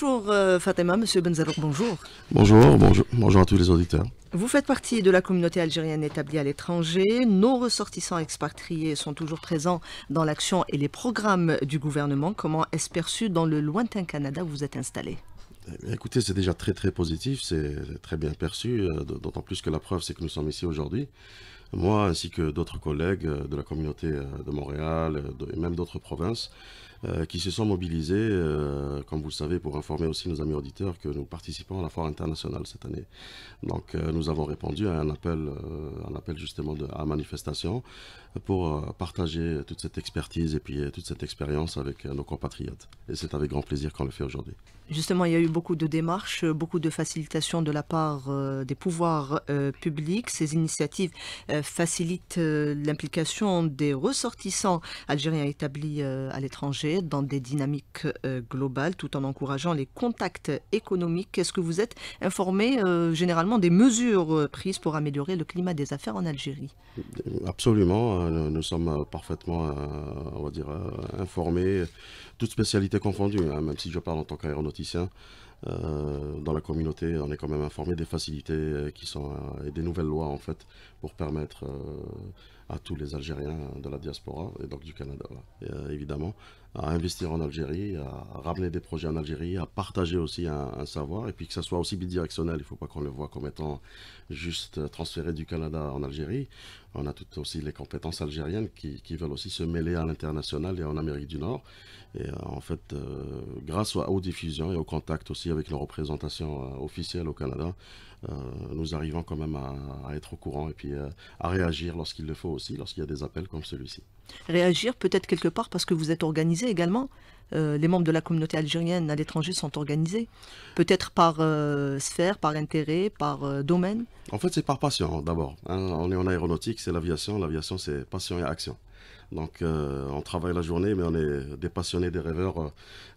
Bonjour euh, Fatima, Monsieur Benzarouk, bonjour. Bonjour, bonjour, bonjour à tous les auditeurs. Vous faites partie de la communauté algérienne établie à l'étranger. Nos ressortissants expatriés sont toujours présents dans l'action et les programmes du gouvernement. Comment est-ce perçu dans le lointain Canada où vous êtes installé eh Écoutez, c'est déjà très très positif, c'est très bien perçu, euh, d'autant plus que la preuve c'est que nous sommes ici aujourd'hui. Moi ainsi que d'autres collègues euh, de la communauté de Montréal et même d'autres provinces, euh, qui se sont mobilisés, euh, comme vous le savez, pour informer aussi nos amis auditeurs que nous participons à la Foire internationale cette année. Donc euh, nous avons répondu à un appel, un appel justement de, à manifestation pour euh, partager toute cette expertise et puis euh, toute cette expérience avec euh, nos compatriotes. Et c'est avec grand plaisir qu'on le fait aujourd'hui. Justement, il y a eu beaucoup de démarches, beaucoup de facilitations de la part des pouvoirs publics. Ces initiatives facilitent l'implication des ressortissants algériens établis à l'étranger dans des dynamiques globales tout en encourageant les contacts économiques. Est-ce que vous êtes informé généralement des mesures prises pour améliorer le climat des affaires en Algérie Absolument nous, sommes euh, parfaitement, euh, on va dire, euh, informés, toutes spécialités confondues, hein, même si je parle en tant qu'aéronauticien. dans la communauté, on est quand même informé des facilités qui sont et des nouvelles lois en fait pour permettre à tous les Algériens de la diaspora et donc du Canada évidemment à investir en Algérie, à ramener des projets en Algérie, à partager aussi un, un savoir et puis que ça soit aussi bidirectionnel. Il ne faut pas qu'on le voit comme étant juste euh, transféré du Canada en Algérie. On a toutes aussi les compétences algériennes qui, veulent aussi se mêler à l'international et en Amérique du Nord. Et euh, en fait, euh, grâce aux diffusions et au contact aussi avec nos représentations officielles au Canada, nous arrivons quand même à, être au courant et puis à réagir lorsqu'il le faut aussi, lorsqu'il y a des appels comme celui-ci. Réagir peut-être quelque part parce que vous êtes organisé également euh, les membres de la communauté algérienne à l'étranger sont organisés, peut-être par euh, sphère, par intérêt, par euh, domaine En fait, c'est par passion d'abord. Hein. on est en aéronautique, c'est l'aviation. L'aviation, c'est passion et action. Donc euh, on travaille la journée, mais on est des passionnés, des rêveurs,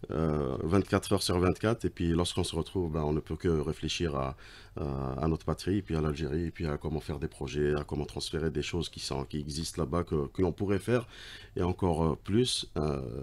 24 euh, euh, heures sur 24. Et puis lorsqu'on se retrouve, ben, on ne peut que réfléchir à, notre patrie, puis à l'Algérie, puis à comment faire des projets, à comment transférer des choses qui, existent là-bas, que, l'on pourrait faire, et encore plus,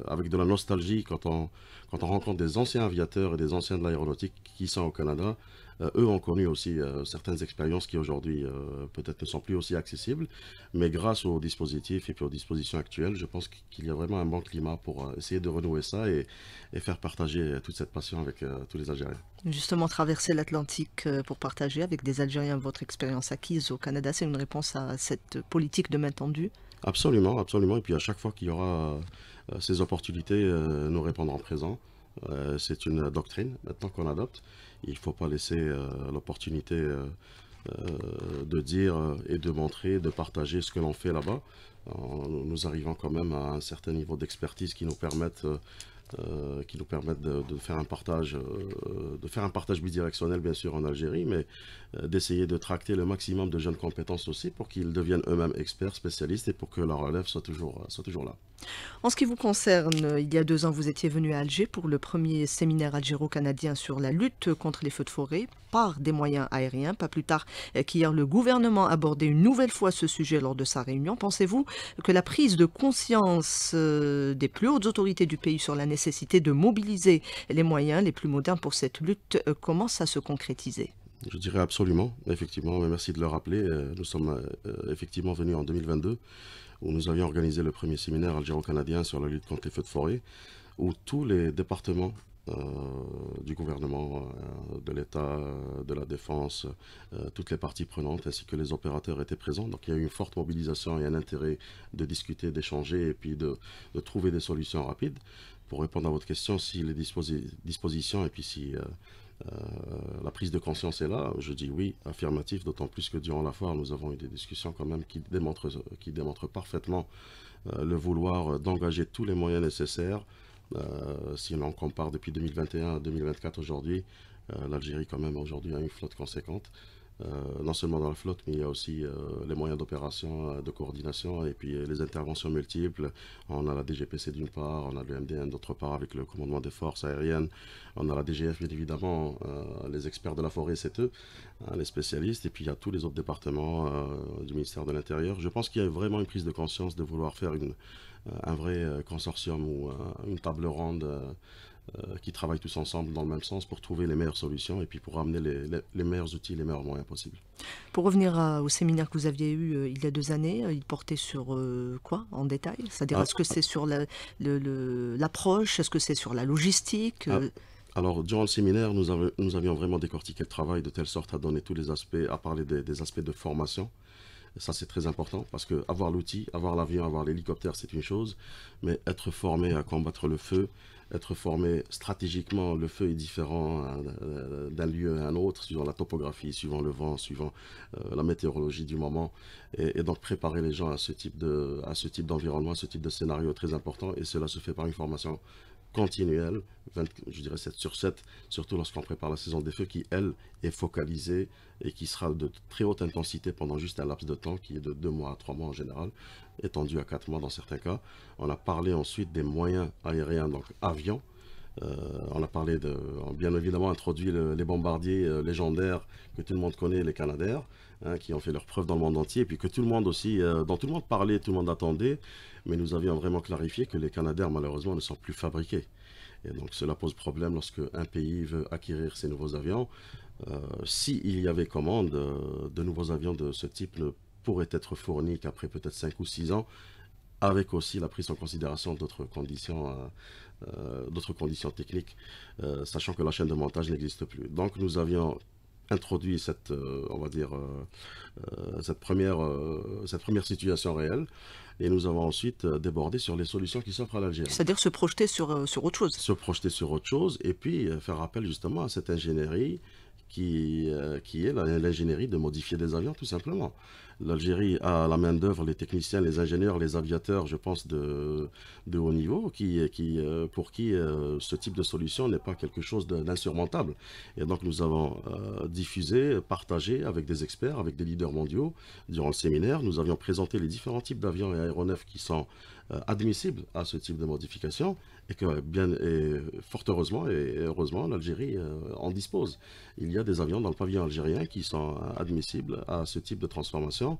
avec de la nostalgie quand on, quand on rencontre des anciens aviateurs et des anciens de l'aéronautique qui sont au Canada. Euh, eux ont connu aussi euh, certaines expériences qui aujourd'hui euh, peut-être ne sont plus aussi accessibles, mais grâce aux dispositifs et aux dispositions actuelles, je pense qu'il y a vraiment un bon climat pour essayer de renouer ça et, et faire partager toute cette passion avec tous les Algériens. Justement, traverser l'Atlantique pour partager avec des Algériens votre expérience acquise au Canada, c'est une réponse à cette politique de main tendue Absolument, absolument. Et puis à chaque fois qu'il y aura ces opportunités, nous répondrons présent. C'est une doctrine maintenant qu'on adopte il ne faut pas laisser euh, l'opportunité euh, euh, de dire et de montrer, de partager ce que l'on fait là-bas. Nous arrivons quand même à un certain niveau d'expertise qui nous permettent, qui nous permettent de, faire un partage, de faire un partage bidirectionnel bien sûr en Algérie, mais d'essayer de tracter le maximum de jeunes compétences aussi pour qu'ils deviennent eux-mêmes experts, spécialistes et pour que leur relève soit toujours, soit toujours là. En ce qui vous concerne, il y a deux ans, vous étiez venu à Alger pour le premier séminaire algéro-canadien sur la lutte contre les feux de forêt par des moyens aériens. Pas plus tard qu'hier, le gouvernement abordait une nouvelle fois ce sujet lors de sa réunion. Pensez-vous que la prise de conscience euh, des plus hautes autorités du pays sur la nécessité de mobiliser les moyens les plus modernes pour cette lutte euh, commence à se concrétiser je dirais absolument, effectivement, merci de le rappeler. Euh, nous sommes effectivement venus en 2022 où nous avions organisé le premier séminaire algéro-canadien sur la lutte contre les feux de forêt, où tous les départements euh, du gouvernement, euh, de l'État, euh, de la Défense, toutes les parties prenantes ainsi que les opérateurs étaient présents. Donc il y a eu une forte mobilisation et un intérêt de discuter, d'échanger et puis de, trouver des solutions rapides. Pour répondre à votre question, si les dispositions et puis si euh, la prise de conscience est là. Je dis oui, affirmatif, d'autant plus que durant la foire, nous avons eu des discussions quand même qui démontrent, parfaitement euh, le vouloir d'engager tous les moyens nécessaires. Euh, si l'on compare depuis 2021 à 2024 aujourd'hui, l'Algérie quand même aujourd'hui a une flotte conséquente. Euh, non seulement dans la flotte, mais il y a aussi euh, les moyens d'opération, euh, de coordination et puis les interventions multiples. On a la DGPC d'une part, on a le MDN d'autre part avec le commandement des forces aériennes, on a la DGF bien évidemment, les experts de la forêt c'est eux, hein, les spécialistes, et puis il y a tous les autres départements du ministère de l'Intérieur. Je pense qu'il y a vraiment une prise de conscience de vouloir faire un vrai consortium ou une table ronde euh, qui travaillent tous ensemble dans le même sens pour trouver les meilleures solutions et puis pour amener les, meilleurs outils, les meilleurs moyens possibles. Pour revenir au séminaire que vous aviez eu euh, il y a deux années, euh, il portait sur quoi en détail C'est-à-dire ah. est-ce que c'est sur l'approche, est-ce que c'est sur la logistique ah. Alors, durant le séminaire, nous, avions vraiment décortiqué le travail de telle sorte à donner tous les aspects, à parler des, des aspects de formation, ça, c'est très important parce que avoir l'outil, avoir l'avion, avoir l'hélicoptère, c'est une chose, mais être formé à combattre le feu, être formé stratégiquement. Le feu est différent hein, euh, d'un lieu à un autre, suivant la topographie, suivant le vent, suivant euh, la météorologie du moment. Et, donc préparer les gens à ce type d'environnement, de, à, ce type de scénario très important. Et cela se fait par une formation continuelle, je dirais 7 sur 7, surtout lorsqu'on prépare la saison des feux qui, elle, est focalisée et qui sera de très haute intensité pendant juste un laps de temps qui est de 2 mois à 3 mois en général étendu à 4 mois dans certains cas. On a parlé ensuite des moyens aériens, donc avions. Euh, on a parlé de, bien évidemment introduit les bombardiers euh, légendaires que tout le monde connaît, les Canadaires, hein, qui ont fait leur preuve dans le monde entier, et puis que tout le monde aussi, euh, dont tout le monde parlait, tout le monde attendait, mais nous avions vraiment clarifié que les Canadaires malheureusement ne sont plus fabriqués. Et donc cela pose problème lorsque un pays veut acquérir ces nouveaux avions. S'il y avait commande, de nouveaux avions de ce type ne pourrait être fourni qu'après peut-être 5 ou 6 ans, avec aussi la prise en considération d'autres conditions, euh, euh, d'autres conditions techniques, euh, sachant que la chaîne de montage n'existe plus. Donc nous avions introduit cette, on va dire, cette, première, cette première situation réelle, et nous avons ensuite débordé sur les solutions qui s'offrent à l'Algérie. C'est-à-dire se projeter sur, sur autre chose. Se projeter sur autre chose, et puis faire appel justement à cette ingénierie euh, qui, est l'ingénierie de modifier des avions, tout simplement. L'Algérie a la main-d'œuvre, les techniciens, les ingénieurs, les aviateurs, je pense, de, haut niveau, qui, qui, euh, pour qui euh, ce type de solution n'est pas quelque chose d'insurmontable. Et donc, nous avons diffusé, partagé avec des experts, avec des leaders mondiaux durant le séminaire. Nous avions présenté les différents types d'avions et aéronefs qui sont admissibles à ce type de modification et que bien fort heureusement et heureusement l'Algérie en euh, dispose. Il y a des avions dans le pavillon algérien qui sont admissibles à ce type de transformation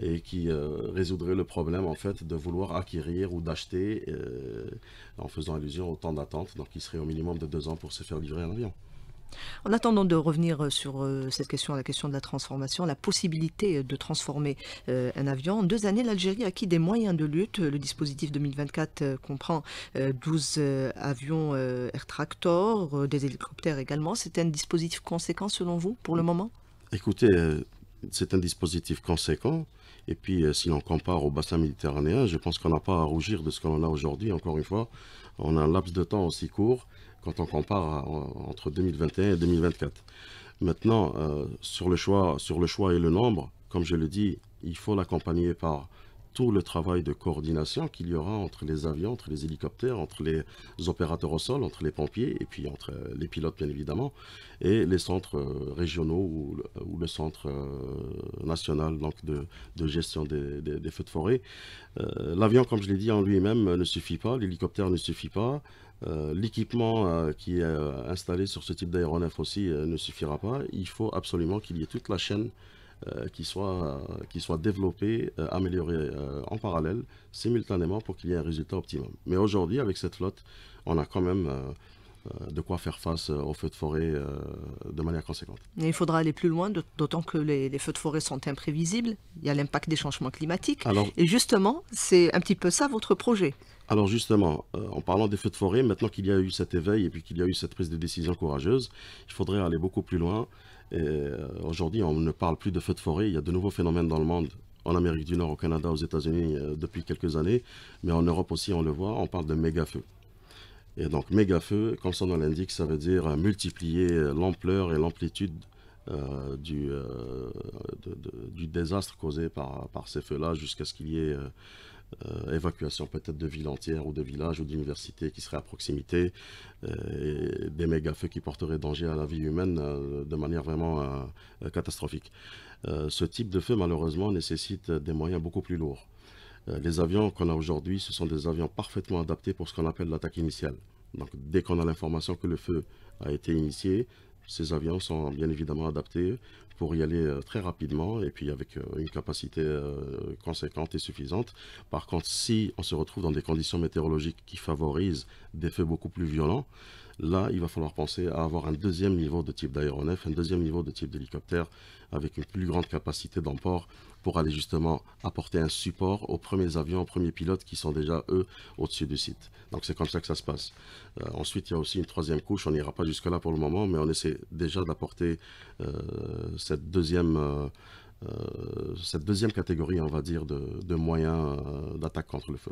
et qui euh, résoudraient le problème en fait de vouloir acquérir ou d'acheter euh, en faisant allusion au temps d'attente donc qui serait au minimum de deux ans pour se faire livrer un avion. En attendant de revenir euh, sur euh, cette question, la question de la transformation, la possibilité euh, de transformer un avion, en deux années, l'Algérie a acquis des moyens de lutte. Le dispositif 2024 comprend 12 avions Air Tractor, des hélicoptères également. C'est un dispositif conséquent selon vous pour le moment Écoutez, c'est un dispositif conséquent. Et puis, si l'on compare au bassin méditerranéen, je pense qu'on n'a pas à rougir de ce qu'on a aujourd'hui. Encore une fois, on a un laps de temps aussi court quand on compare entre 2021 et 2024. Maintenant, euh, sur, le choix, sur le choix et le nombre, comme je le dis, il faut l'accompagner par tout le travail de coordination qu'il y aura entre les avions, entre les hélicoptères, entre les opérateurs au sol, entre les pompiers et puis entre euh, les pilotes bien évidemment et les centres euh, régionaux ou, le centre national donc de, gestion des, feux de forêt. L'avion, comme je l'ai dit en lui-même, ne suffit pas, l'hélicoptère ne suffit pas, euh, l'équipement euh, qui est euh, installé sur ce type d'aéronef aussi ne suffira pas. Il faut absolument qu'il y ait toute la chaîne qui, soit, qui soit développée, améliorée en parallèle, simultanément, pour qu'il y ait un résultat optimum. Mais aujourd'hui, avec cette flotte, on a quand même euh, de quoi faire face euh, aux feux de forêt euh, de manière conséquente. il faudra aller plus loin, d'autant que les, feux de forêt sont imprévisibles, il y a l'impact des changements climatiques. et justement, c'est un petit peu ça votre projet. Alors justement, en parlant des feux de forêt, maintenant qu'il y a eu cet éveil et puis qu'il y a eu cette prise de décision courageuse, il faudrait aller beaucoup plus loin. Aujourd'hui, on ne parle plus de feux de forêt, il y a de nouveaux phénomènes dans le monde en Amérique du Nord, au Canada, aux États-Unis depuis quelques années, mais en Europe aussi, on le voit, on parle de méga-feux. Et donc méga feu, comme son nom l'indique, ça veut dire euh, multiplier euh, l'ampleur et l'amplitude euh, du, désastre causé par, ces feux-là jusqu'à ce qu'il y ait évacuation peut-être de villes entières ou de villages ou d'universités qui seraient à proximité et des méga-feux qui porteraient danger à la vie humaine de manière vraiment catastrophique. ce type de feu malheureusement nécessite des moyens beaucoup plus lourds. Euh, les avions qu'on a aujourd'hui, ce sont des avions parfaitement adaptés pour ce qu'on appelle l'attaque initiale. Donc dès qu'on a l'information que le feu a été initié, ces avions sont bien évidemment adaptés pour y aller euh, très rapidement et puis avec euh, une capacité conséquente et suffisante. Par contre, si on se retrouve dans des conditions météorologiques qui favorisent des feux beaucoup plus violents, là, il va falloir penser à avoir un deuxième niveau de type d'aéronef, un deuxième niveau de type d'hélicoptère avec une plus grande capacité d'emport pour aller justement apporter un support aux premiers avions, aux premiers pilotes qui sont déjà, eux, au-dessus du site. Donc c'est comme ça que ça se passe. Euh, ensuite, il y a aussi une troisième couche, on n'ira pas jusque-là pour le moment, mais on essaie déjà d'apporter euh, cette deuxième... Euh, cette deuxième catégorie, on va dire, de, moyens d'attaque contre le feu.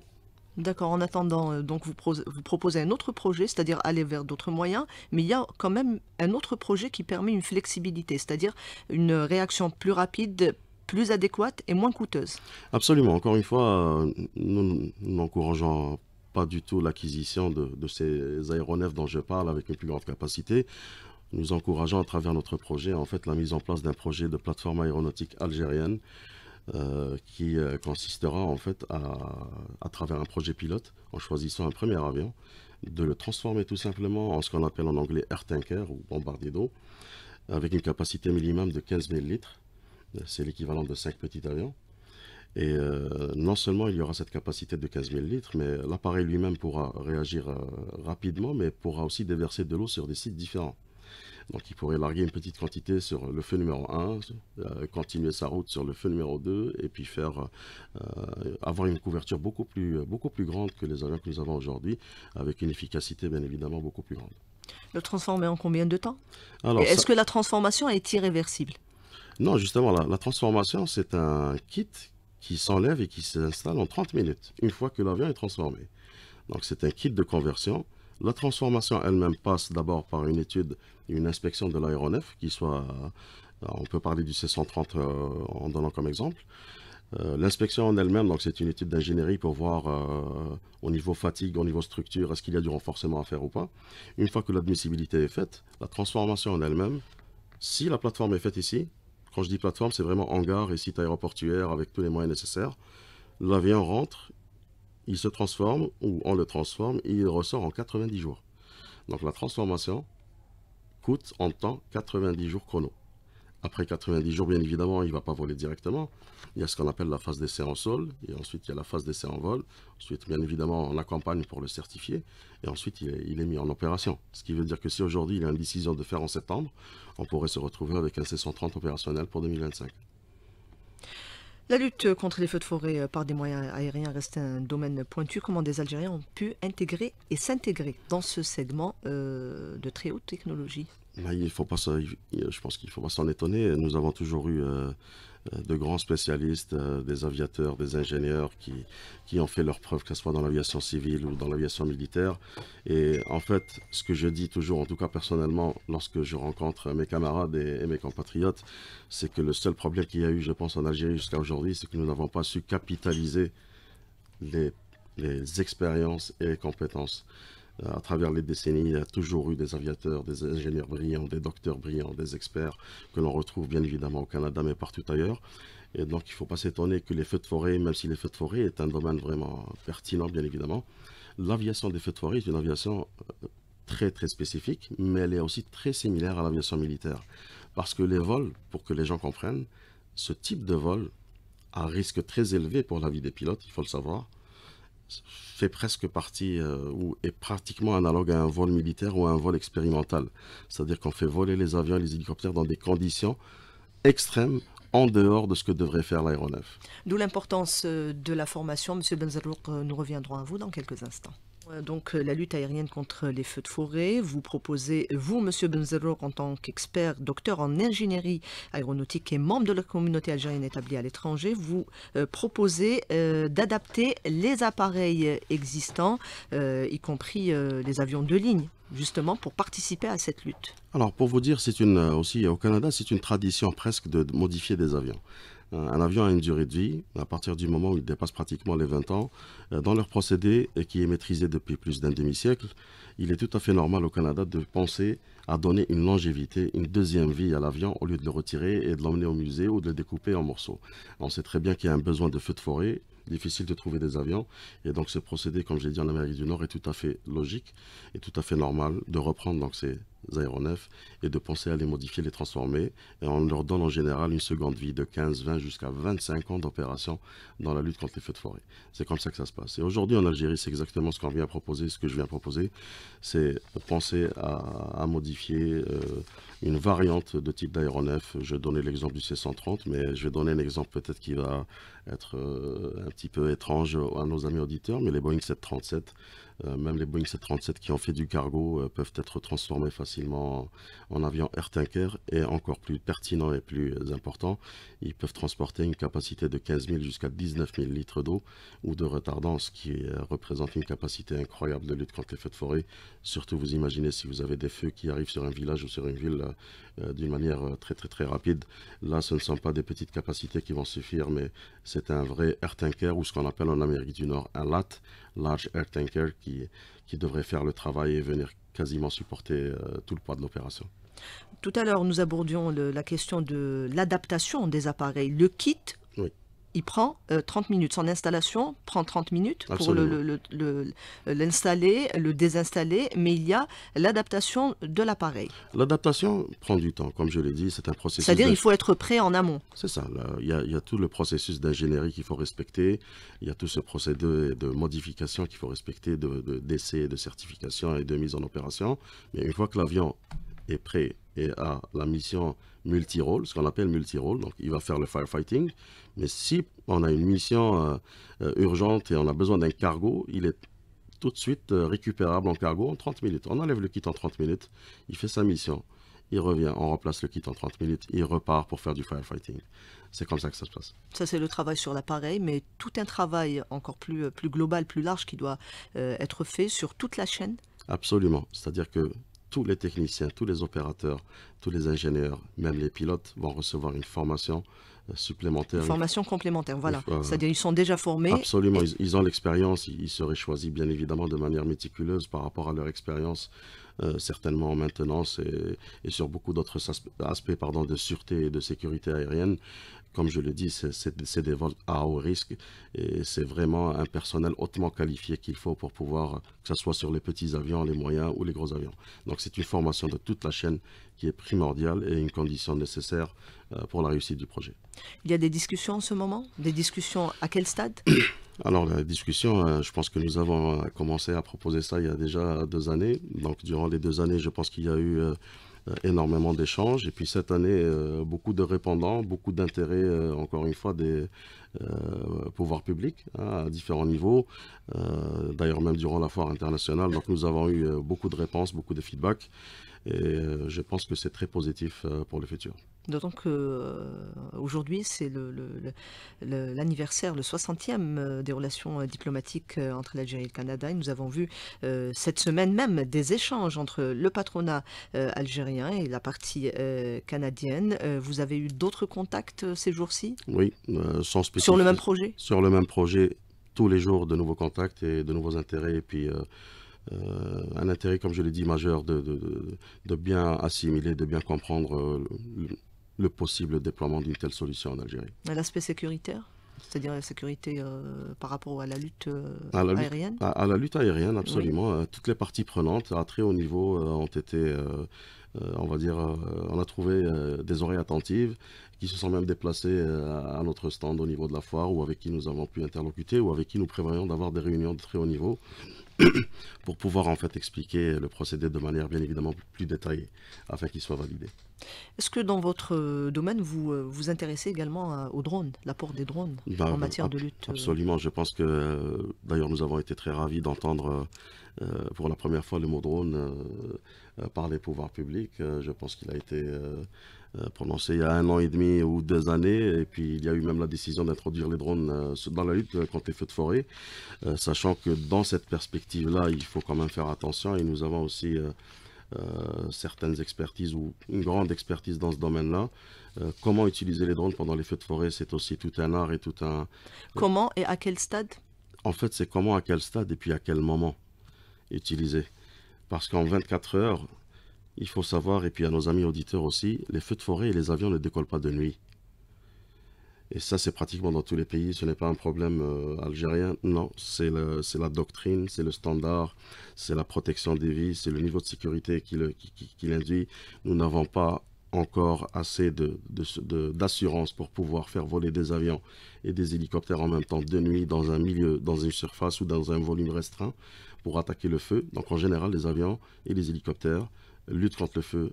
D'accord, en attendant, donc vous, proposez un autre projet, c'est-à-dire aller vers d'autres moyens, mais il y a quand même un autre projet qui permet une flexibilité, c'est-à-dire une réaction plus rapide, plus adéquate et moins coûteuse. Absolument. Encore une fois, euh, nous n'encourageons pas du tout l'acquisition de, ces aéronefs dont je parle avec une plus grande capacité. Nous encourageons à travers notre projet en fait la mise en place d'un projet de plateforme aéronautique algérienne euh, qui euh, consistera en fait à, à travers un projet pilote en choisissant un premier avion de le transformer tout simplement en ce qu'on appelle en anglais air tanker ou bombardier d'eau avec une capacité minimum de 15 000 litres c'est l'équivalent de 5 petits avions. Et euh, non seulement il y aura cette capacité de 15 000 litres, mais l'appareil lui-même pourra réagir euh, rapidement, mais pourra aussi déverser de l'eau sur des sites différents. Donc il pourrait larguer une petite quantité sur le feu numéro 1, euh, continuer sa route sur le feu numéro 2, et puis faire avoir une couverture beaucoup plus, grande que les avions que nous avons aujourd'hui, avec une efficacité bien évidemment beaucoup plus grande. Le transformer en combien de temps Est-ce que la transformation est irréversible non, justement, la, transformation, c'est un kit qui s'enlève et qui s'installe en 30 minutes, une fois que l'avion est transformé. Donc c'est un kit de conversion. La transformation elle-même passe d'abord par une étude une inspection de l'aéronef, qui soit, euh, on peut parler du C-130 euh, en donnant comme exemple. Euh, l'inspection en elle-même, donc c'est une étude d'ingénierie pour voir au niveau fatigue, au niveau structure, est-ce qu'il y a du renforcement à faire ou pas. Une fois que l'admissibilité est faite, la transformation en elle-même, si la plateforme est faite ici, quand je dis plateforme, c'est vraiment hangar et site aéroportuaire avec tous les moyens nécessaires. L'avion rentre, il se transforme ou on le transforme et il ressort en 90 jours. Donc la transformation coûte en temps 90 jours chrono. Après 90 jours, bien évidemment, il ne va pas voler directement. Il y a ce qu'on appelle la phase d'essai en sol, et ensuite il y a la phase d'essai en vol. Ensuite, bien évidemment, on accompagne pour le certifier, et ensuite il est, mis en opération. Ce qui veut dire que si aujourd'hui il a une décision de faire en septembre, on pourrait se retrouver avec un C-130 opérationnel pour 2025. La lutte contre les feux de forêt euh, par des moyens aériens reste un domaine pointu. Comment des Algériens ont pu intégrer et s'intégrer dans ce segment euh, de très haute technologie il faut pas je pense qu'il ne faut pas s'en étonner. Nous avons toujours eu euh, euh, de grands spécialistes, euh, des aviateurs, des ingénieurs qui, qui ont fait leurs preuves, que ce soit dans l'aviation civile ou dans l'aviation militaire. Et en fait, ce que je dis toujours, en tout cas personnellement, lorsque je rencontre mes camarades et, mes compatriotes, c'est que le seul problème qu'il y a eu, je pense, en Algérie jusqu'à aujourd'hui, c'est que nous n'avons pas su capitaliser les, les expériences et les compétences. Euh, à travers les décennies, il y a toujours eu des aviateurs, des ingénieurs brillants, des docteurs brillants, des experts que l'on retrouve bien évidemment au Canada mais partout ailleurs. Et donc il ne faut pas s'étonner que les feux de forêt, même si les feux de forêt est un domaine vraiment pertinent bien évidemment, l'aviation des feux de forêt est une aviation euh, très très spécifique, mais elle est aussi très similaire à l'aviation militaire. Parce que les vols, pour que les gens comprennent, ce type de vol a un risque très élevé pour la vie des pilotes, il faut le savoir, fait presque partie euh, ou est pratiquement analogue à un vol militaire ou à un vol expérimental. C'est-à-dire qu'on fait voler les avions et les hélicoptères dans des conditions extrêmes en dehors de ce que devrait faire l'aéronef. D'où l'importance euh, de la formation. Monsieur Benzalour, euh, nous reviendrons à vous dans quelques instants. Euh, donc euh, la lutte aérienne contre les feux de forêt, vous proposez, vous, Monsieur Benzero, en tant qu'expert, docteur en ingénierie aéronautique et membre de la communauté algérienne établie à l'étranger, vous euh, proposez d'adapter les appareils existants, y compris les avions de ligne, justement pour participer à cette lutte. Alors pour vous dire, c'est aussi au Canada, c'est une tradition presque de modifier des avions. Euh, un avion a une durée de vie. À partir du moment où il dépasse pratiquement les 20 ans, euh, dans leur procédé qui est maîtrisé depuis plus d'un demi-siècle, il est tout à fait normal au Canada de penser à donner une longévité, une deuxième vie à l'avion au lieu de le retirer et de l'emmener au musée ou de le découper en morceaux. On sait très bien qu'il y a un besoin de feu de forêt difficile de trouver des avions. Et donc ce procédé, comme je l'ai dit en Amérique du Nord, est tout à fait logique et tout à fait normal de reprendre donc, ces, aéronefs et de penser à les modifier, les transformer. Et on leur donne en général une seconde vie de 15, 20 jusqu'à 25 ans d'opération dans la lutte contre les feux de forêt. C'est comme ça que ça se passe. Et aujourd'hui en Algérie, c'est exactement ce qu'on vient proposer, ce que je viens proposer, c'est penser à, modifier euh, une variante de type d'aéronef. Je vais donner l'exemple du C-130, mais je vais donner un exemple peut-être qui va être euh, un petit peu étrange à nos amis auditeurs, mais les Boeing 737 euh, même les Boeing 737 qui ont fait du cargo euh, peuvent être transformés facilement en, avion avions air tanker et encore plus pertinent et plus euh, important, ils peuvent transporter une capacité de 15 000 jusqu'à 19 000 litres d'eau ou de retardance ce qui représente une capacité incroyable de lutte contre les feux de forêt. Surtout, vous imaginez si vous avez des feux qui arrivent sur un village ou sur une ville d'une manière très très très rapide. Là, ce ne sont pas des petites capacités qui vont suffire, mais c'est un vrai air tanker ou ce qu'on appelle en Amérique du Nord un LAT, large air tanker qui, qui devrait faire le travail et venir quasiment supporter euh, tout le poids de l'opération. Tout à l'heure, nous abordions la question de l'adaptation des appareils, le kit oui il prend 30 euh, minutes. Son installation prend 30 minutes pour l'installer, le, désinstaller, mais il y a l'adaptation de l'appareil. L'adaptation prend du temps, comme je l'ai dit, c'est un processus. C'est-à-dire il faut être prêt en amont. C'est ça, il y, a tout le processus d'ingénierie qu'il faut respecter, il y a tout ce procédé de modification qu'il faut respecter, de, de certification et de mise en opération. Mais une fois que l'avion est prêt et à la mission multi role ce qu'on appelle multi role donc il va faire le firefighting. Mais si on a une mission euh, euh, urgente et on a besoin d'un cargo, il est tout de suite euh, récupérable en cargo en 30 minutes. On enlève le kit en 30 minutes, il fait sa mission, il revient, on remplace le kit en 30 minutes, il repart pour faire du firefighting. C'est comme ça que ça se passe. Ça, c'est le travail sur l'appareil, mais tout un travail encore plus, plus global, plus large qui doit être fait sur toute la chaîne Absolument. C'est-à-dire que tous les techniciens, tous les opérateurs, tous les ingénieurs, même les pilotes vont recevoir une formation euh, supplémentaire. Une formation complémentaire, voilà. C'est-à-dire ils sont déjà formés. Absolument, ils, ont l'expérience, ils seraient choisis bien évidemment de manière méticuleuse par rapport à leur expérience, euh, certainement en maintenance et, sur beaucoup d'autres aspects, de sûreté et de sécurité aérienne comme je le dis, c'est des vols à haut risque et c'est vraiment un personnel hautement qualifié qu'il faut pour pouvoir, que ce soit sur les petits avions, les moyens ou les gros avions. Donc c'est une formation de toute la chaîne qui est primordiale et une condition nécessaire euh, pour la réussite du projet. Il y a des discussions en ce moment Des discussions à quel stade Alors la discussion, euh, je pense que nous avons commencé à proposer ça il y a déjà deux années. Donc durant les deux années, je pense qu'il y a eu euh, euh, énormément d'échanges. Et puis cette année, euh, beaucoup de répondants, beaucoup d'intérêt, euh, encore une fois, des pouvoirs publics hein, à différents niveaux. D'ailleurs, même durant la foire internationale. Donc nous avons eu beaucoup de réponses, beaucoup de feedback. Et je pense que c'est très positif pour le futur. D'autant que euh, aujourd'hui, c'est l'anniversaire, le, le, le, le, 60e euh, des relations euh, diplomatiques entre l'Algérie et le Canada. nous avons vu cette semaine même des échanges entre le patronat algérien et la partie canadienne. vous avez eu d'autres contacts ces jours-ci Oui, sans spécifier. Sur le même projet Sur le même projet, tous les jours, de nouveaux contacts et de nouveaux intérêts. Et puis. un intérêt, comme je l'ai dit, majeur de, de, bien assimiler, de bien comprendre le possible déploiement d'une telle solution en Algérie. L'aspect sécuritaire c'est-à-dire la sécurité euh, par rapport à la lutte aérienne euh, à, la lutte aérienne, absolument. Euh, toutes les parties prenantes à très haut niveau ont été, on va dire, on a trouvé des oreilles attentives qui se sont même déplacées à notre stand au niveau de la foire ou avec qui nous avons pu interlocuter ou avec qui nous prévoyons d'avoir des réunions de très haut niveau pour pouvoir en fait expliquer le procédé de manière bien évidemment plus détaillée afin qu'il soit validé. Est-ce que dans votre euh, domaine, vous euh, vous intéressez également euh, aux drones, l'apport des drones bah, en matière de lutte Absolument, je pense que d'ailleurs nous avons été très ravis d'entendre pour la première fois le mot drone par les pouvoirs publics. Je pense qu'il a été prononcé il y a un an et demi ou deux années et puis il y a eu même la décision d'introduire les drones dans la lutte contre les feux de forêt, sachant que dans cette perspective-là, il faut quand même faire attention et nous avons aussi... Euh, certaines expertises ou une grande expertise dans ce domaine-là. Euh, comment utiliser les drones pendant les feux de forêt, c'est aussi tout un art et tout un... Comment et à quel stade En fait, c'est comment, à quel stade et puis à quel moment utiliser. Parce qu'en 24 heures, il faut savoir, et puis à nos amis auditeurs aussi, les feux de forêt et les avions ne décollent pas de nuit. Et ça, c'est pratiquement dans tous les pays. Ce n'est pas un problème euh, algérien. Non, c'est la doctrine, c'est le standard, c'est la protection des vies, c'est le niveau de sécurité qui l'induit. Nous n'avons pas encore assez d'assurance pour pouvoir faire voler des avions et des hélicoptères en même temps de nuit dans un milieu, dans une surface ou dans un volume restreint pour attaquer le feu. Donc en général, les avions et les hélicoptères luttent contre le feu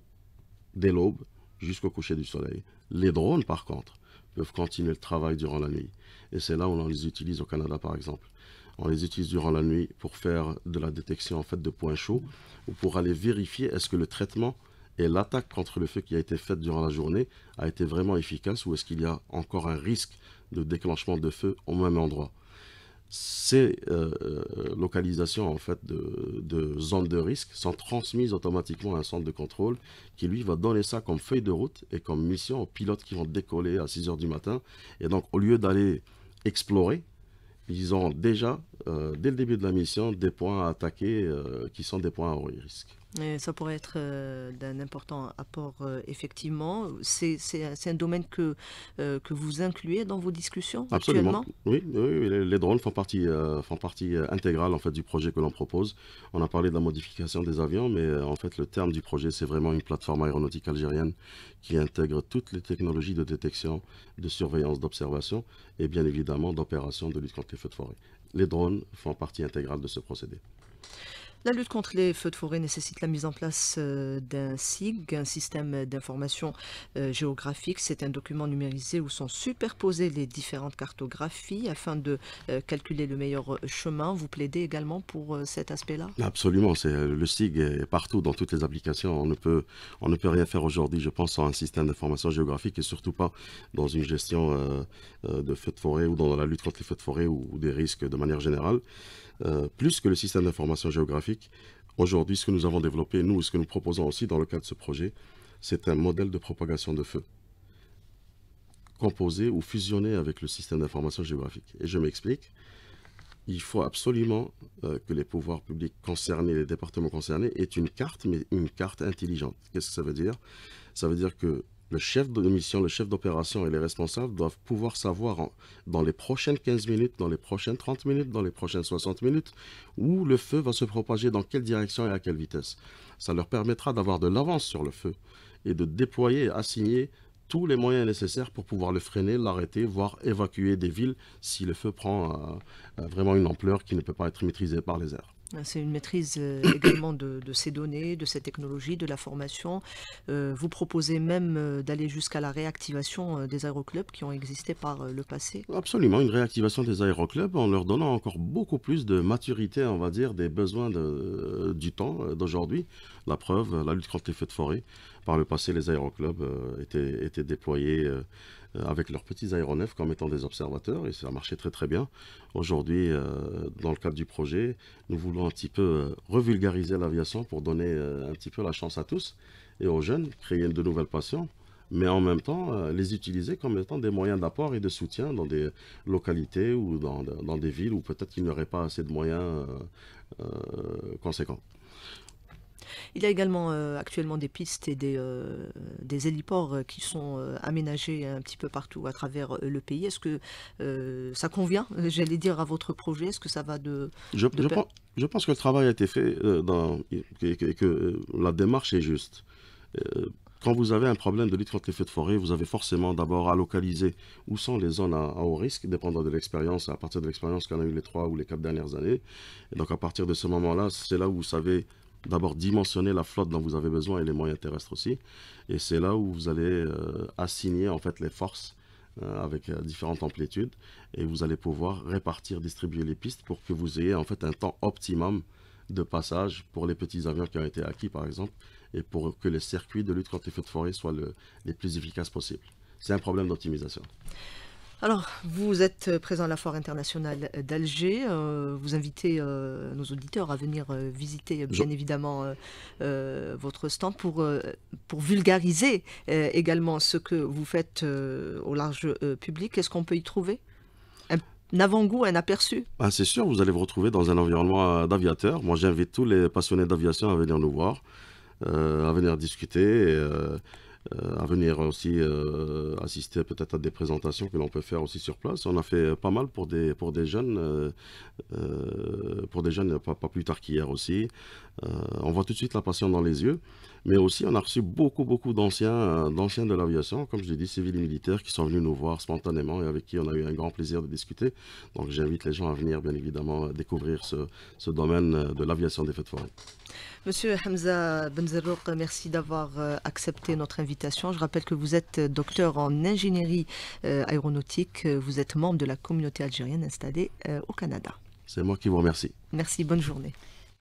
dès l'aube jusqu'au coucher du soleil. Les drones, par contre, peuvent continuer le travail durant la nuit. Et c'est là où on les utilise au Canada, par exemple. On les utilise durant la nuit pour faire de la détection en fait de points chauds ou pour aller vérifier est-ce que le traitement et l'attaque contre le feu qui a été faite durant la journée a été vraiment efficace ou est-ce qu'il y a encore un risque de déclenchement de feu au même endroit ces euh, euh, euh, localisations en fait de, zones de risque sont transmises automatiquement à un centre de contrôle qui lui va donner ça comme feuille de route et comme mission aux pilotes qui vont décoller à 6 heures du matin. Et donc au lieu d'aller explorer, ils ont déjà, dès le début de la mission, des points à attaquer qui sont des points à haut risque ça pourrait être euh, d'un important apport, euh, effectivement. C'est un domaine que, euh, que vous incluez dans vos discussions Absolument. Oui, oui, les drones font partie, font partie intégrale en fait, du projet que l'on propose. On a parlé de la modification des avions, mais en fait, le terme du projet, c'est vraiment une plateforme aéronautique algérienne qui intègre toutes les technologies de détection, de surveillance, d'observation et bien évidemment d'opération de lutte contre les feux de forêt. Les drones font partie intégrale de ce procédé. La lutte contre les feux de forêt nécessite la mise en place euh, d'un SIG, un système d'information euh, géographique. C'est un document numérisé où sont superposées les différentes cartographies afin de euh, calculer le meilleur chemin. Vous plaidez également pour cet aspect-là Absolument. Le SIG est partout dans toutes les applications. On ne peut, on ne peut rien faire aujourd'hui, je pense, sans un système d'information géographique et surtout pas dans une gestion de feux de forêt ou dans la lutte contre les feux de forêt ou des risques de manière générale. Euh, plus que le système d'information géographique, aujourd'hui, ce que nous avons développé, nous, ce que nous proposons aussi dans le cadre de ce projet, c'est un modèle de propagation de feu composé ou fusionné avec le système d'information géographique. Et je m'explique, il faut absolument euh, que les pouvoirs publics concernés, les départements concernés, aient une carte, mais une carte intelligente. Qu'est-ce que ça veut dire Ça veut dire que le chef de mission, le chef d'opération et les responsables doivent pouvoir savoir dans les prochaines 15 minutes, dans les prochaines 30 minutes, dans les prochaines 60 minutes, où le feu va se propager, dans quelle direction et à quelle vitesse. Ça leur permettra d'avoir de l'avance sur le feu et de déployer et assigner tous les moyens nécessaires pour pouvoir le freiner, l'arrêter, voire évacuer des villes si le feu prend euh, euh, vraiment une ampleur qui ne peut pas être maîtrisée par les airs. Ah, c'est une maîtrise euh, également de, ces données, de ces technologies, de la formation. Euh, vous proposez même euh, d'aller jusqu'à la réactivation des aéroclubs qui ont existé par le passé Absolument, une réactivation des aéroclubs en leur donnant encore beaucoup plus de maturité, on va dire, des besoins de, du temps d'aujourd'hui. La preuve, la lutte contre les feux de forêt. Par le passé, les aéroclubs étaient, étaient déployés euh, avec leurs petits aéronefs comme étant des observateurs et ça a marché très très bien. Aujourd'hui, euh, dans le cadre du projet, nous voulons un petit peu euh, revulgariser l'aviation pour donner un petit peu la chance à tous et aux jeunes, créer de nouvelles passions mais en même temps les utiliser comme étant des moyens d'apport et de soutien dans des localités ou dans, des villes où peut-être qu'ils n'auraient pas assez de moyens conséquents. Il y a également euh, actuellement des pistes et des, euh, des héliports euh, qui sont aménagés un petit peu partout à travers le pays. Est-ce que ça convient, j'allais dire, à votre projet Est-ce que ça va de... Je, pense, que le travail a été fait et que, la démarche est juste quand vous avez un problème de lutte contre les feux de forêt, vous avez forcément d'abord à localiser où sont les zones à, haut risque, dépendant de l'expérience, à partir de l'expérience qu'on a eue les trois ou les quatre dernières années. Et donc à partir de ce moment-là, c'est là où vous savez d'abord dimensionner la flotte dont vous avez besoin et les moyens terrestres aussi. Et c'est là où vous allez euh, assigner en fait les forces euh, avec euh, différentes amplitudes et vous allez pouvoir répartir, distribuer les pistes pour que vous ayez en fait un temps optimum de passage pour les petits avions qui ont été acquis par exemple et pour que les circuits de lutte contre les feux de forêt soient les plus efficaces possibles. C'est un problème d'optimisation. Alors, vous êtes euh, présent à la Foire internationale euh, d'Alger. Euh, vous invitez nos auditeurs à venir visiter, bien évidemment, votre stand pour, pour vulgariser également ce que vous faites au large public. Est-ce qu'on peut y trouver un, avant-goût, un aperçu ah, C'est sûr, vous allez vous retrouver dans un environnement d'aviateur. Moi, j'invite tous les passionnés d'aviation à venir nous voir, à venir discuter. Euh, à venir aussi euh, assister peut-être à des présentations que l'on peut faire aussi sur place. On a fait pas mal pour des, jeunes, pour des jeunes euh, pas plus tard qu'hier aussi. on voit tout de suite la passion dans les yeux mais aussi on a reçu beaucoup, beaucoup d'anciens euh, d'anciens de l'aviation, comme je l'ai dit, civils et militaires, qui sont venus nous voir spontanément et avec qui on a eu un grand plaisir de discuter. Donc j'invite les gens à venir, bien évidemment, découvrir ce, domaine euh, de l'aviation des fêtes de forêt. Monsieur Hamza Benzerouk, merci d'avoir euh, accepté notre invitation. Je rappelle que vous êtes docteur en ingénierie aéronautique. Vous êtes membre de la communauté algérienne installée au Canada. C'est moi qui vous remercie. Merci, bonne journée.